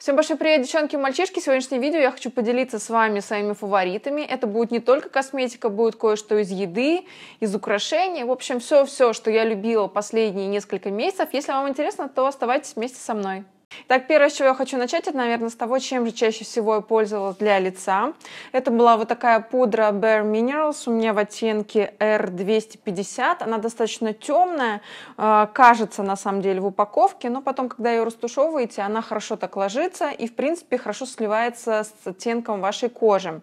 Всем большой привет, девчонки и мальчишки. Сегодняшнее видео я хочу поделиться с вами своими фаворитами. Это будет не только косметика, будет кое-что из еды, из украшений. В общем, все-все, что я любила последние несколько месяцев. Если вам интересно, то оставайтесь вместе со мной. Так, первое, с чего я хочу начать, это, наверное, с того, чем же чаще всего я пользовалась для лица. Это была вот такая пудра Bare Minerals у меня в оттенке R250. Она достаточно темная, а, кажется, на самом деле, в упаковке, но потом, когда ее растушевываете, она хорошо так ложится и, в принципе, хорошо сливается с оттенком вашей кожи.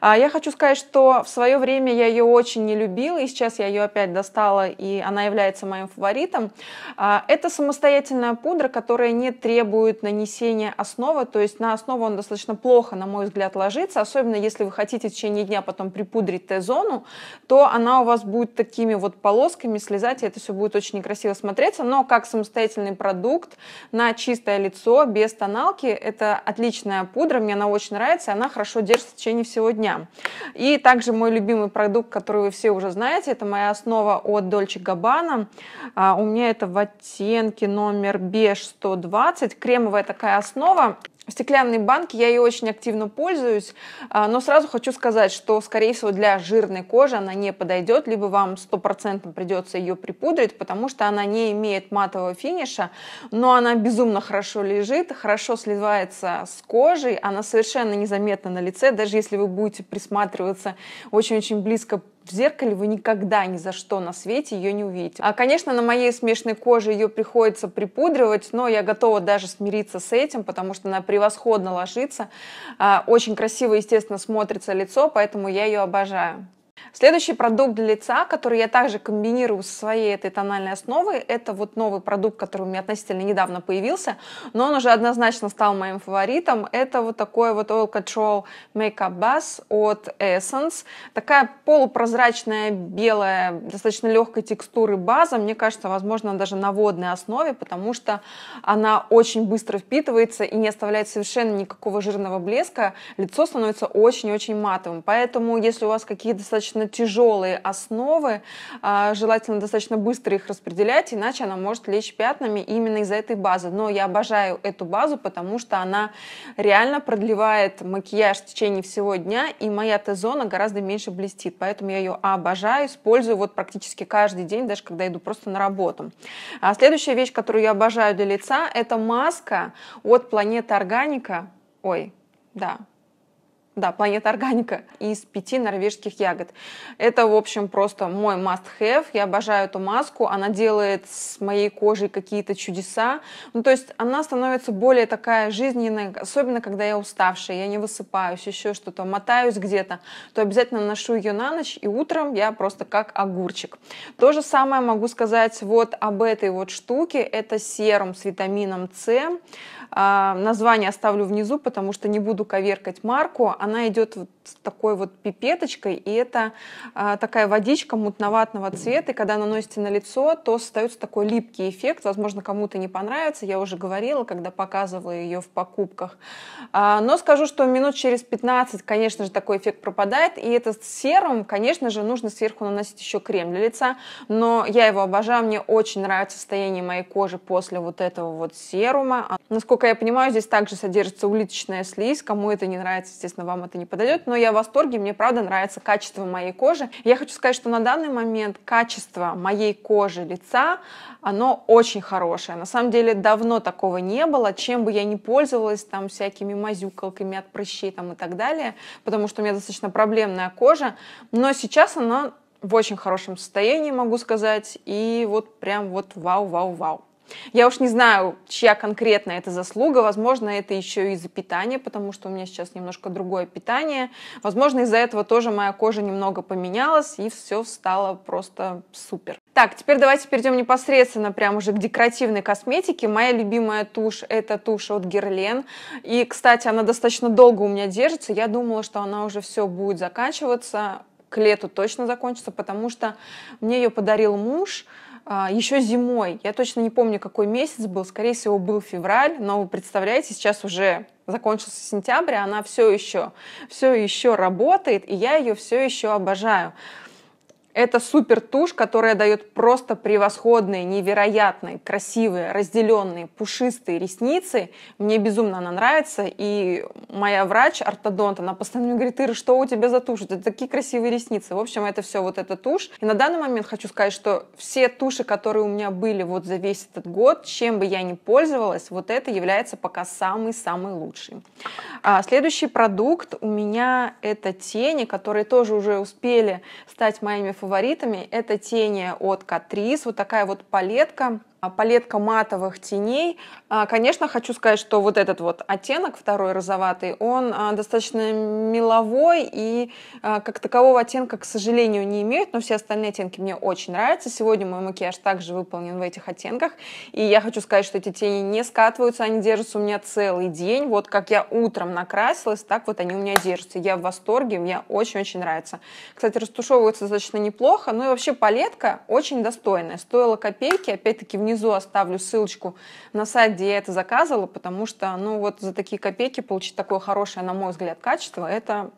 А, я хочу сказать, что в свое время я ее очень не любила, и сейчас я ее опять достала, и она является моим фаворитом. А, это самостоятельная пудра, которая не требует требует нанесения основы, то есть на основу он достаточно плохо, на мой взгляд, ложится, особенно если вы хотите в течение дня потом припудрить Т-зону, то она у вас будет такими вот полосками слезать, и это все будет очень некрасиво смотреться, но как самостоятельный продукт на чистое лицо, без тоналки, это отличная пудра, мне она очень нравится, она хорошо держится в течение всего дня. И также мой любимый продукт, который вы все уже знаете, это моя основа от Dolce Gabbana, а, у меня это в оттенке номер b 120, быть кремовая такая основа. В стеклянной банке я ее очень активно пользуюсь, а, но сразу хочу сказать, что, скорее всего, для жирной кожи она не подойдет, либо вам стопроцентно придется ее припудрить, потому что она не имеет матового финиша, но она безумно хорошо лежит, хорошо сливается с кожей, она совершенно незаметна на лице, даже если вы будете присматриваться очень-очень близко в зеркале вы никогда ни за что на свете ее не увидите. А, конечно, на моей смешной коже ее приходится припудривать, но я готова даже смириться с этим, потому что она превосходно ложится. А, очень красиво, естественно, смотрится лицо, поэтому я ее обожаю. Следующий продукт для лица, который я также комбинирую со своей этой тональной основой, это вот новый продукт, который у меня относительно недавно появился, но он уже однозначно стал моим фаворитом. Это вот такой вот Oil Control Makeup Bus от Essence. Такая полупрозрачная, белая, достаточно легкой текстуры база, мне кажется, возможно, даже на водной основе, потому что она очень быстро впитывается и не оставляет совершенно никакого жирного блеска. Лицо становится очень-очень матовым. Поэтому, если у вас какие-то достаточно достаточно тяжелые основы, а, желательно достаточно быстро их распределять, иначе она может лечь пятнами именно из-за этой базы. Но я обожаю эту базу, потому что она реально продлевает макияж в течение всего дня, и моя Т-зона гораздо меньше блестит, поэтому я ее обожаю, использую вот практически каждый день, даже когда иду просто на работу. А следующая вещь, которую я обожаю для лица, это маска от планеты Органика. Ой, да, да, планета органика, из пяти норвежских ягод. Это, в общем, просто мой must-have. Я обожаю эту маску. Она делает с моей кожей какие-то чудеса. Ну, то есть она становится более такая жизненная, особенно когда я уставшая, я не высыпаюсь, еще что-то, мотаюсь где-то, то обязательно ношу ее на ночь, и утром я просто как огурчик. То же самое могу сказать вот об этой вот штуке. Это серум с витамином С. А, название оставлю внизу, потому что не буду коверкать марку она идет вот такой вот пипеточкой, и это э, такая водичка мутноватного цвета, и когда наносите на лицо, то остается такой липкий эффект, возможно, кому-то не понравится, я уже говорила, когда показывала ее в покупках. Э, но скажу, что минут через 15, конечно же, такой эффект пропадает, и это с серум, конечно же, нужно сверху наносить еще крем для лица, но я его обожаю, мне очень нравится состояние моей кожи после вот этого вот серума. А, насколько я понимаю, здесь также содержится улиточная слизь, кому это не нравится, естественно, вам это не подойдет, но но я в восторге, мне правда нравится качество моей кожи. Я хочу сказать, что на данный момент качество моей кожи лица, оно очень хорошее. На самом деле давно такого не было, чем бы я не пользовалась, там всякими мазюкалками от прыщей там, и так далее, потому что у меня достаточно проблемная кожа, но сейчас она в очень хорошем состоянии, могу сказать, и вот прям вот вау-вау-вау. Я уж не знаю, чья конкретно это заслуга. Возможно, это еще из-за питания, потому что у меня сейчас немножко другое питание. Возможно, из-за этого тоже моя кожа немного поменялась, и все стало просто супер. Так, теперь давайте перейдем непосредственно прямо уже к декоративной косметике. Моя любимая тушь – это тушь от Герлен. И, кстати, она достаточно долго у меня держится. Я думала, что она уже все будет заканчиваться. К лету точно закончится, потому что мне ее подарил муж – а, еще зимой, я точно не помню, какой месяц был, скорее всего, был февраль, но вы представляете, сейчас уже закончился сентябрь, а она все еще, все еще работает, и я ее все еще обожаю. Это супер тушь, которая дает просто превосходные, невероятные, красивые, разделенные, пушистые ресницы. Мне безумно она нравится. И моя врач, ортодонт, она постоянно мне говорит, Ира, что у тебя за тушь? Это такие красивые ресницы. В общем, это все вот эта тушь. И на данный момент хочу сказать, что все туши, которые у меня были вот за весь этот год, чем бы я ни пользовалась, вот это является пока самый-самый лучший. А следующий продукт у меня это тени, которые тоже уже успели стать моими фаворитами фаворитами это тени от Catrice, вот такая вот палетка, а, палетка матовых теней, а, конечно, хочу сказать, что вот этот вот оттенок, второй розоватый, он а, достаточно меловой и а, как такового оттенка, к сожалению, не имеет, но все остальные оттенки мне очень нравятся. Сегодня мой макияж также выполнен в этих оттенках, и я хочу сказать, что эти тени не скатываются, они держатся у меня целый день. Вот как я утром накрасилась, так вот они у меня держатся. Я в восторге, мне очень-очень нравится. Кстати, растушевываются достаточно неплохо, ну и вообще палетка очень достойная. Стоила копейки, опять-таки внизу оставлю ссылочку на сайт где я это заказывала, потому что, ну, вот за такие копейки получить такое хорошее, на мой взгляд, качество, это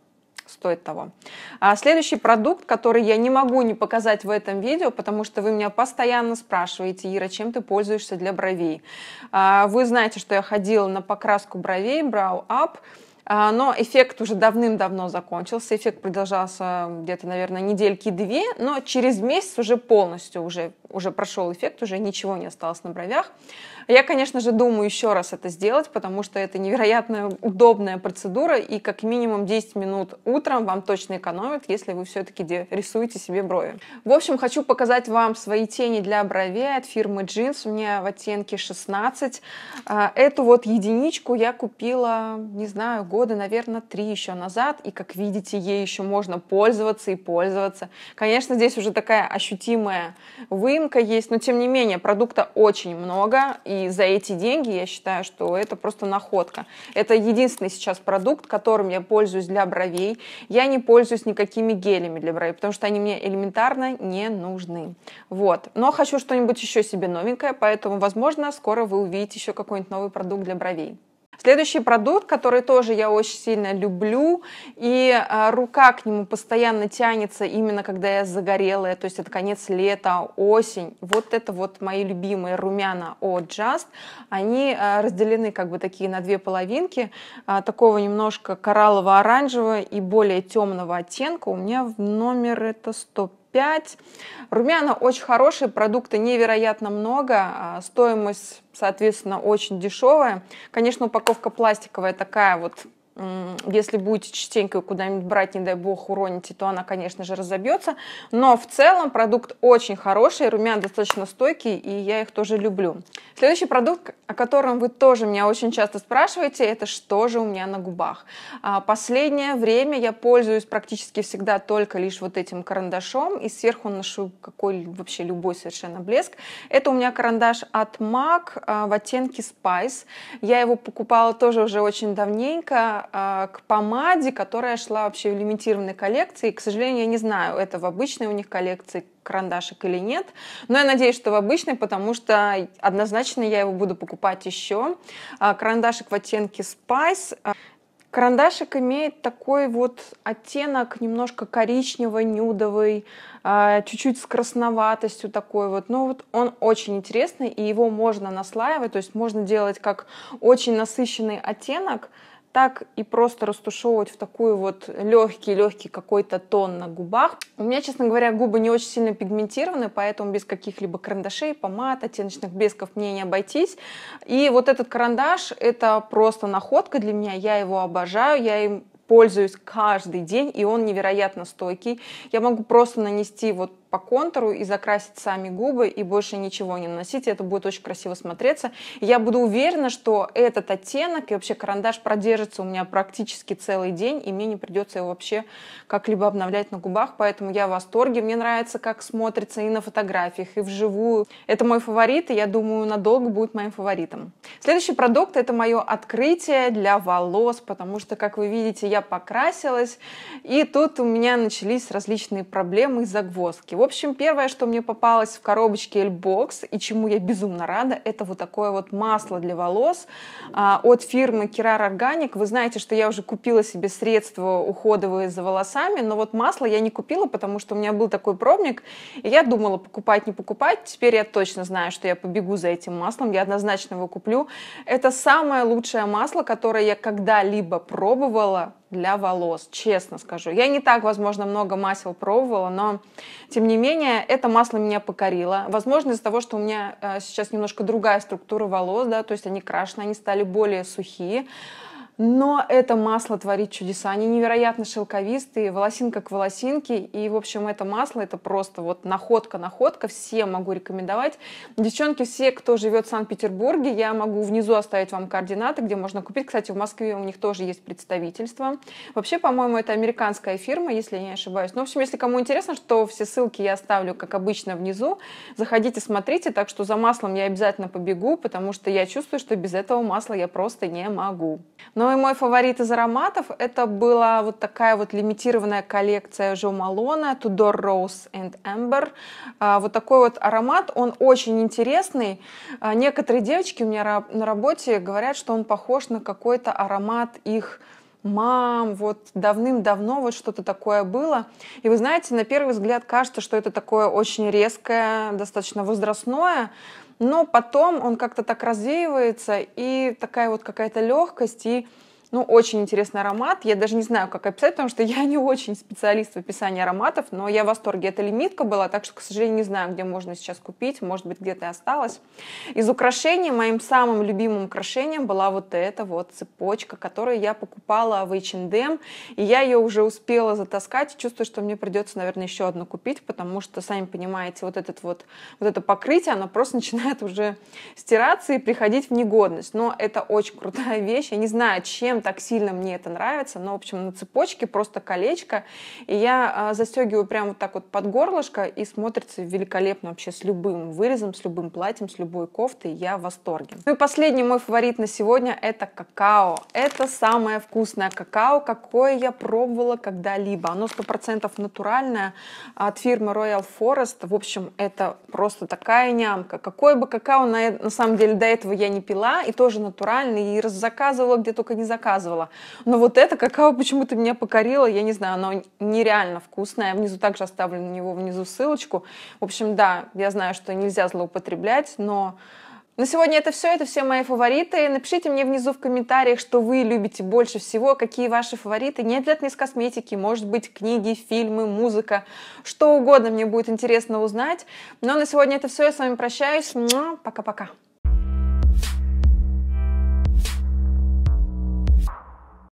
стоит того. А следующий продукт, который я не могу не показать в этом видео, потому что вы меня постоянно спрашиваете, Ира, чем ты пользуешься для бровей? А, вы знаете, что я ходила на покраску бровей, Brow Up, а, но эффект уже давным-давно закончился, эффект продолжался где-то, наверное, недельки две, но через месяц уже полностью уже, уже прошел эффект, уже ничего не осталось на бровях. Я, конечно же, думаю еще раз это сделать, потому что это невероятно удобная процедура, и как минимум 10 минут утром вам точно экономит, если вы все-таки рисуете себе брови. В общем, хочу показать вам свои тени для бровей от фирмы Jeans, у меня в оттенке 16. А, эту вот единичку я купила, не знаю, год года, наверное, три еще назад, и, как видите, ей еще можно пользоваться и пользоваться. Конечно, здесь уже такая ощутимая выемка есть, но, тем не менее, продукта очень много, и за эти деньги я считаю, что это просто находка. Это единственный сейчас продукт, которым я пользуюсь для бровей. Я не пользуюсь никакими гелями для бровей, потому что они мне элементарно не нужны. Вот. Но хочу что-нибудь еще себе новенькое, поэтому, возможно, скоро вы увидите еще какой-нибудь новый продукт для бровей. Следующий продукт, который тоже я очень сильно люблю, и э, рука к нему постоянно тянется именно когда я загорелая, то есть это конец лета, осень. Вот это вот мои любимые румяна от Just. Они э, разделены как бы такие на две половинки, э, такого немножко кораллово-оранжевого и более темного оттенка. У меня в номер это 105 5. Румяна очень хорошие, продукты невероятно много, а, стоимость, соответственно, очень дешевая. Конечно, упаковка пластиковая такая вот если будете частенько куда-нибудь брать, не дай бог, уроните, то она, конечно же, разобьется. Но в целом продукт очень хороший, румяна достаточно стойкие, и я их тоже люблю. Следующий продукт, о котором вы тоже меня очень часто спрашиваете, это что же у меня на губах. А, последнее время я пользуюсь практически всегда только лишь вот этим карандашом, и сверху наношу какой вообще любой совершенно блеск. Это у меня карандаш от MAC а, в оттенке Spice. Я его покупала тоже уже очень давненько, а, к помаде, которая шла вообще в лимитированной коллекции. к сожалению, я не знаю, это в обычной у них коллекции карандашик или нет. Но я надеюсь, что в обычной, потому что однозначно я его буду покупать еще. А, карандашик в оттенке Spice. А, карандашик имеет такой вот оттенок немножко коричневый, нюдовый, а, чуть-чуть с красноватостью такой вот. Но вот он очень интересный, и его можно наслаивать, то есть можно делать как очень насыщенный оттенок, так и просто растушевывать в такую вот легкий-легкий какой-то тон на губах. У меня, честно говоря, губы не очень сильно пигментированы, поэтому без каких-либо карандашей, помад, оттеночных бесков мне не обойтись. И вот этот карандаш, это просто находка для меня, я его обожаю, я им пользуюсь каждый день, и он невероятно стойкий. Я могу просто нанести вот по контуру и закрасить сами губы и больше ничего не наносить. И это будет очень красиво смотреться. Я буду уверена, что этот оттенок и вообще карандаш продержится у меня практически целый день, и мне не придется его вообще как-либо обновлять на губах. Поэтому я в восторге. Мне нравится, как смотрится и на фотографиях, и вживую. Это мой фаворит, и я думаю, надолго будет моим фаворитом. Следующий продукт — это мое открытие для волос, потому что, как вы видите, я покрасилась, и тут у меня начались различные проблемы и загвоздки. В общем, первое, что мне попалось в коробочке L-Box, и чему я безумно рада, это вот такое вот масло для волос а, от фирмы Kirar Organic. Вы знаете, что я уже купила себе средства уходовые за волосами, но вот масло я не купила, потому что у меня был такой пробник, и я думала, покупать, не покупать. Теперь я точно знаю, что я побегу за этим маслом, я однозначно его куплю. Это самое лучшее масло, которое я когда-либо пробовала для волос, честно скажу. Я не так, возможно, много масел пробовала, но, тем не менее, это масло меня покорило. Возможно, из-за того, что у меня э, сейчас немножко другая структура волос, да, то есть они крашены, они стали более сухие. Но это масло творит чудеса. Они невероятно шелковистые, волосинка к волосинке. И, в общем, это масло, это просто вот находка-находка. Всем могу рекомендовать. Девчонки, все, кто живет в Санкт-Петербурге, я могу внизу оставить вам координаты, где можно купить. Кстати, в Москве у них тоже есть представительство. Вообще, по-моему, это американская фирма, если я не ошибаюсь. Ну, в общем, если кому интересно, что все ссылки я оставлю, как обычно, внизу. Заходите, смотрите. Так что за маслом я обязательно побегу, потому что я чувствую, что без этого масла я просто не могу. Но ну и мой фаворит из ароматов – это была вот такая вот лимитированная коллекция Жо Малона Tudor Rose and Amber. А, вот такой вот аромат, он очень интересный. А, некоторые девочки у меня на работе говорят, что он похож на какой-то аромат их мам, вот давным-давно вот что-то такое было. И вы знаете, на первый взгляд кажется, что это такое очень резкое, достаточно возрастное, но потом он как-то так развеивается, и такая вот какая-то легкость, и ну, очень интересный аромат. Я даже не знаю, как описать, потому что я не очень специалист в описании ароматов, но я в восторге. Это лимитка была, так что, к сожалению, не знаю, где можно сейчас купить. Может быть, где-то и осталось. Из украшений моим самым любимым украшением была вот эта вот цепочка, которую я покупала в H&M. И я ее уже успела затаскать. Чувствую, что мне придется, наверное, еще одну купить, потому что, сами понимаете, вот, этот вот, вот это покрытие, оно просто начинает уже стираться и приходить в негодность. Но это очень крутая вещь. Я не знаю, чем так сильно мне это нравится, но, в общем, на цепочке просто колечко, и я а, застегиваю прямо вот так вот под горлышко, и смотрится великолепно вообще с любым вырезом, с любым платьем, с любой кофтой, я в восторге. Ну и последний мой фаворит на сегодня – это какао. Это самое вкусное какао, какое я пробовала когда-либо. Оно 100% натуральное а, от фирмы Royal Forest. В общем, это просто такая нямка. Какое бы какао на, на самом деле до этого я не пила, и тоже натуральный, и заказывала где только не заказывала, заказывала. Но вот это какао почему-то меня покорило, я не знаю, оно нереально вкусное. Я внизу также оставлю на него внизу ссылочку. В общем, да, я знаю, что нельзя злоупотреблять, но на сегодня это все, это все мои фавориты. Напишите мне внизу в комментариях, что вы любите больше всего, какие ваши фавориты. Не обязательно из косметики, может быть, книги, фильмы, музыка, что угодно мне будет интересно узнать. Но на сегодня это все, я с вами прощаюсь. Пока-пока.